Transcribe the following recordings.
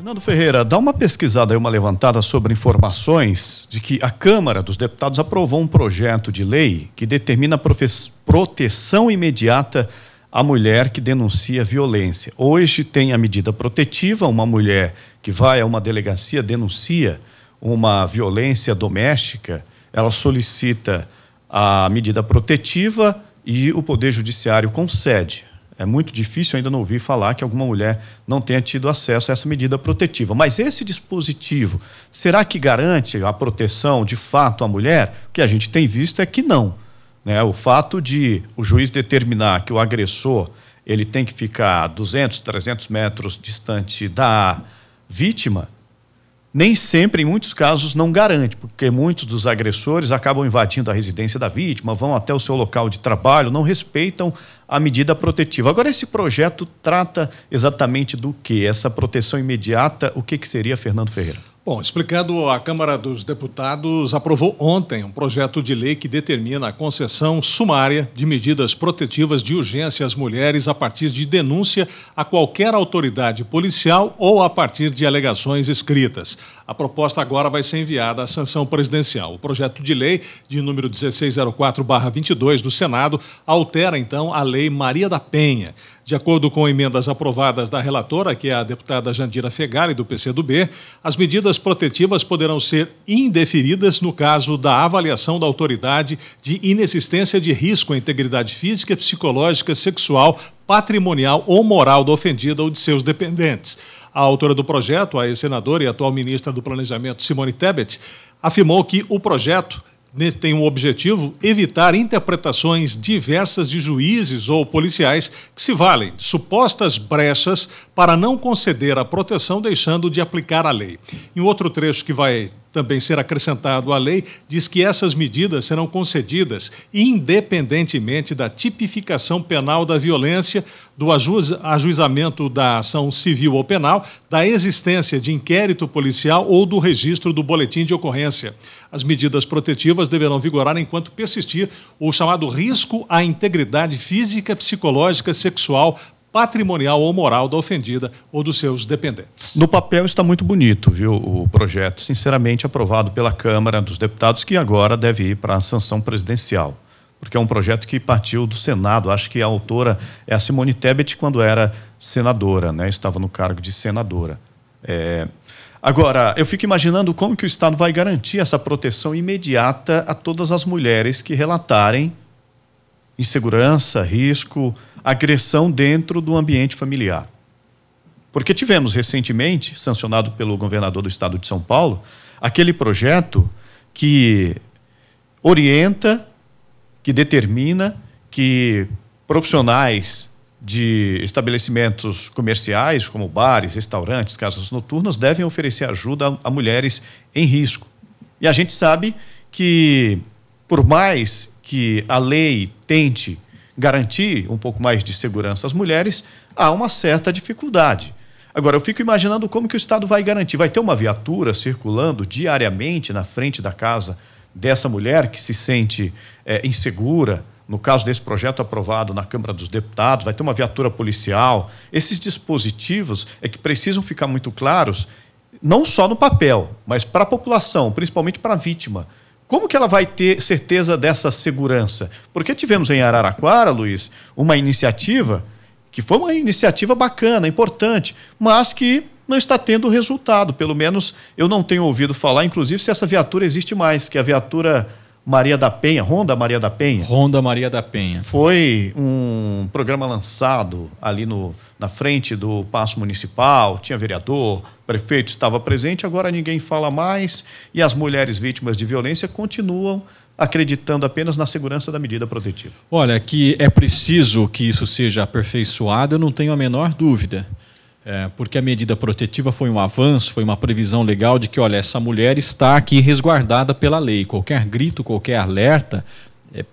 Fernando Ferreira, dá uma pesquisada e uma levantada sobre informações de que a Câmara dos Deputados aprovou um projeto de lei que determina proteção imediata à mulher que denuncia violência. Hoje tem a medida protetiva, uma mulher que vai a uma delegacia, denuncia uma violência doméstica, ela solicita a medida protetiva e o Poder Judiciário concede. É muito difícil ainda não ouvir falar que alguma mulher não tenha tido acesso a essa medida protetiva. Mas esse dispositivo, será que garante a proteção de fato à mulher? O que a gente tem visto é que não. Né? O fato de o juiz determinar que o agressor ele tem que ficar 200, 300 metros distante da vítima nem sempre, em muitos casos, não garante, porque muitos dos agressores acabam invadindo a residência da vítima, vão até o seu local de trabalho, não respeitam a medida protetiva. Agora, esse projeto trata exatamente do que? Essa proteção imediata, o que, que seria, Fernando Ferreira? Bom, explicando, a Câmara dos Deputados aprovou ontem um projeto de lei que determina a concessão sumária de medidas protetivas de urgência às mulheres a partir de denúncia a qualquer autoridade policial ou a partir de alegações escritas. A proposta agora vai ser enviada à sanção presidencial. O projeto de lei de número 1604-22 do Senado altera, então, a Lei Maria da Penha. De acordo com emendas aprovadas da relatora, que é a deputada Jandira Fegari, do PCdoB, as medidas protetivas poderão ser indeferidas no caso da avaliação da autoridade de inexistência de risco à integridade física, psicológica, sexual, patrimonial ou moral do ofendido ou de seus dependentes. A autora do projeto, a ex-senadora e atual ministra do Planejamento, Simone Tebet, afirmou que o projeto tem o objetivo evitar interpretações diversas de juízes ou policiais que se valem de supostas brechas para não conceder a proteção, deixando de aplicar a lei. Em outro trecho que vai também ser acrescentado à lei, diz que essas medidas serão concedidas independentemente da tipificação penal da violência, do ajuizamento da ação civil ou penal, da existência de inquérito policial ou do registro do boletim de ocorrência. As medidas protetivas deverão vigorar enquanto persistir o chamado risco à integridade física, psicológica, sexual, patrimonial ou moral da ofendida ou dos seus dependentes. No papel está muito bonito, viu, o projeto, sinceramente aprovado pela Câmara dos Deputados, que agora deve ir para a sanção presidencial. Porque é um projeto que partiu do Senado. Acho que a autora é a Simone Tebet quando era senadora, né? Estava no cargo de senadora. É... Agora, eu fico imaginando como que o Estado vai garantir essa proteção imediata a todas as mulheres que relatarem insegurança, risco, agressão dentro do ambiente familiar. Porque tivemos recentemente, sancionado pelo governador do estado de São Paulo, aquele projeto que orienta, que determina que profissionais de estabelecimentos comerciais, como bares, restaurantes, casas noturnas, devem oferecer ajuda a, mulheres em risco. E a gente sabe que, por mais que a lei tente garantir um pouco mais de segurança às mulheres, há uma certa dificuldade. Agora, eu fico imaginando como que o Estado vai garantir. Vai ter uma viatura circulando diariamente na frente da casa dessa mulher que se sente é, insegura, no caso desse projeto aprovado na Câmara dos Deputados, vai ter uma viatura policial. Esses dispositivos é que precisam ficar muito claros, não só no papel, mas para a população, principalmente para a vítima. Como que ela vai ter certeza dessa segurança? Porque tivemos em Araraquara, Luiz, uma iniciativa que foi uma iniciativa bacana, importante, mas que não está tendo resultado. Pelo menos eu não tenho ouvido falar, inclusive, se essa viatura existe mais, que é a viatura Maria da Penha, Ronda Maria da Penha. Ronda Maria da Penha. Foi um programa lançado ali no, na frente do Paço Municipal, tinha vereador, prefeito estava presente, agora ninguém fala mais e as mulheres vítimas de violência continuam acreditando apenas na segurança da medida protetiva. Olha, que é preciso que isso seja aperfeiçoado, eu não tenho a menor dúvida. É, porque a medida protetiva foi um avanço, foi uma previsão legal de que, olha, essa mulher está aqui resguardada pela lei. Qualquer grito, qualquer alerta, é,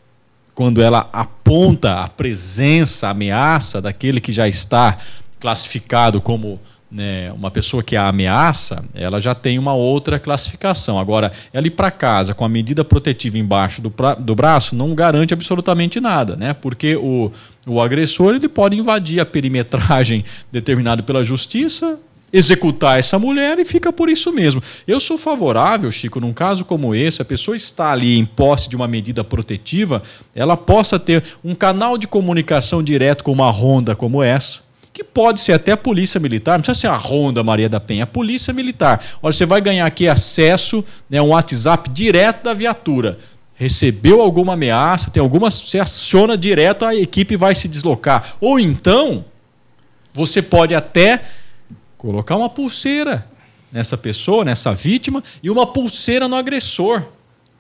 quando ela aponta a presença, a ameaça daquele que já está classificado como né, uma pessoa que a ameaça, ela já tem uma outra classificação. Agora, ela ir para casa com a medida protetiva embaixo do, pra, do braço não garante absolutamente nada, né? Porque o, o agressor ele pode invadir a perimetragem determinada pela justiça, executar essa mulher e fica por isso mesmo. Eu sou favorável, Chico, num caso como esse, a pessoa está ali em posse de uma medida protetiva, ela possa ter um canal de comunicação direto com uma ronda como essa que pode ser até a polícia militar, não precisa ser a Ronda Maria da Penha, é a polícia militar. Olha, você vai ganhar aqui acesso, né, um WhatsApp direto da viatura. Recebeu alguma ameaça, tem alguma, você aciona direto, a equipe vai se deslocar. Ou então, você pode até colocar uma pulseira nessa pessoa, nessa vítima, e uma pulseira no agressor.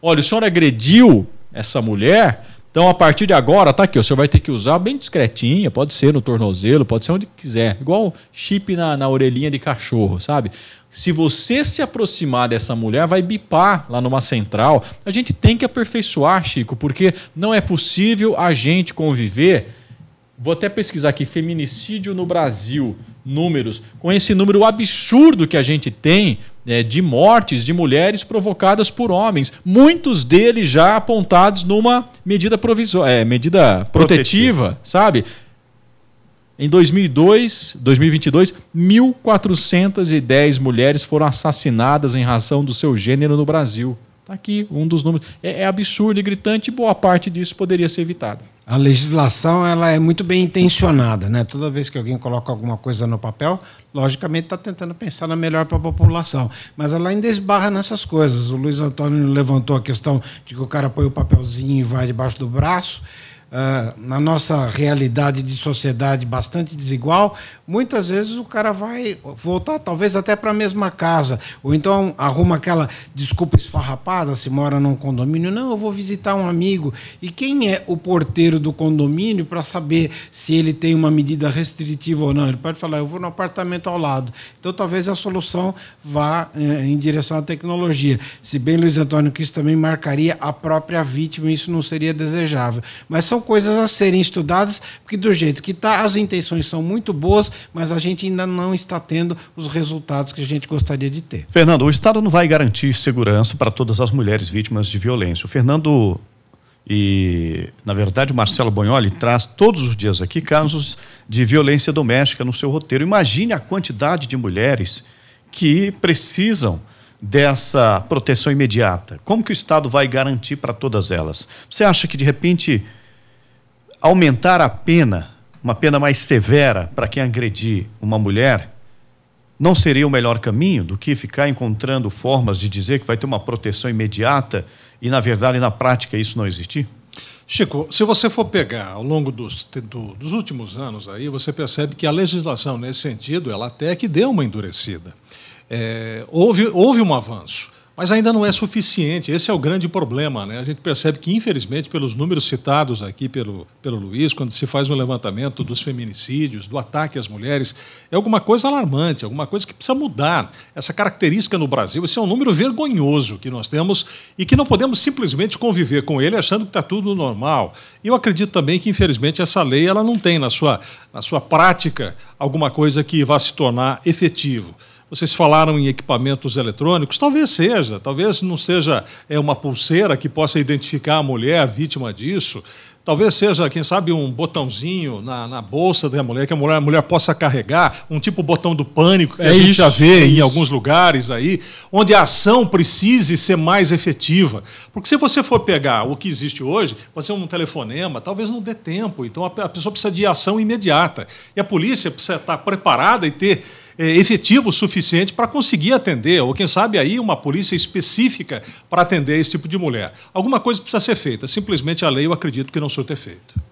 Olha, o senhor agrediu essa mulher, então, a partir de agora, tá aqui, o você vai ter que usar bem discretinha, pode ser no tornozelo, pode ser onde quiser, igual chip na, na orelhinha de cachorro, sabe? Se você se aproximar dessa mulher, vai bipar lá numa central. A gente tem que aperfeiçoar, Chico, porque não é possível a gente conviver. Vou até pesquisar aqui, feminicídio no Brasil, números, com esse número absurdo que a gente tem é, de mortes de mulheres provocadas por homens, muitos deles já apontados numa medida, provisória, é, medida protetiva, protetiva, sabe? Em 2002, 2022, 1.410 mulheres foram assassinadas em razão do seu gênero no Brasil. Está aqui um dos números. É, é absurdo e gritante, boa parte disso poderia ser evitado a legislação ela é muito bem intencionada, né? Toda vez que alguém coloca alguma coisa no papel, logicamente está tentando pensar na melhor para a população, mas ela ainda esbarra nessas coisas. O Luiz Antônio levantou a questão de que o cara põe o papelzinho e vai debaixo do braço uh, na nossa realidade de sociedade bastante desigual, muitas vezes o cara vai voltar talvez até para a mesma casa, ou então arruma aquela desculpa esfarrapada se mora num condomínio, não, eu vou visitar um amigo. E quem é o porteiro do condomínio para saber se ele tem uma medida restritiva ou não? Ele pode falar, eu vou no apartamento ao lado. Então talvez a solução vá eh, em direção à tecnologia. Se bem, Luiz Antônio, que isso também marcaria a própria vítima, isso não seria desejável. Mas são são coisas a serem estudadas, porque do jeito que está, as intenções são muito boas, mas a gente ainda não está tendo os resultados que a gente gostaria de ter. Fernando, o Estado não vai garantir segurança para todas as mulheres vítimas de violência. O Fernando e, na verdade, o Marcelo Bonholi traz todos os dias aqui casos de violência doméstica no seu roteiro. Imagine a quantidade de mulheres que precisam dessa proteção imediata. Como que o Estado vai garantir para todas elas? Você acha que, de repente, aumentar a pena, uma pena mais severa para quem agredir uma mulher, não seria o melhor caminho do que ficar encontrando formas de dizer que vai ter uma proteção imediata e, na verdade, na prática, isso não existir? Chico, se você for pegar ao longo dos, do, dos últimos anos aí, você percebe que a legislação nesse sentido, ela até que deu uma endurecida. É, houve, houve um avanço. Mas ainda não é suficiente, esse é o grande problema. Né? A gente percebe que, infelizmente, pelos números citados aqui pelo, pelo Luiz, quando se faz um levantamento dos feminicídios, do ataque às mulheres, é alguma coisa alarmante, alguma coisa que precisa mudar. Essa característica no Brasil, esse é um número vergonhoso que nós temos e que não podemos simplesmente conviver com ele achando que está tudo normal. E eu acredito também que, infelizmente, essa lei ela não tem na sua, na sua prática alguma coisa que vá se tornar efetivo. Vocês falaram em equipamentos eletrônicos, talvez seja, talvez não seja é uma pulseira que possa identificar a mulher vítima disso. Talvez seja, quem sabe, um botãozinho na, na bolsa da mulher, que a mulher, a mulher possa carregar, um tipo botão do pânico que é a gente isso, já vê é em isso. alguns lugares aí, onde a ação precise ser mais efetiva. Porque se você for pegar o que existe hoje, pode ser um telefonema, talvez não dê tempo. Então a, a pessoa precisa de ação imediata. E a polícia precisa estar preparada e ter é, efetivo suficiente para conseguir atender, ou quem sabe aí uma polícia específica para atender esse tipo de mulher. Alguma coisa precisa ser feita. Simplesmente a lei eu acredito que não surte efeito.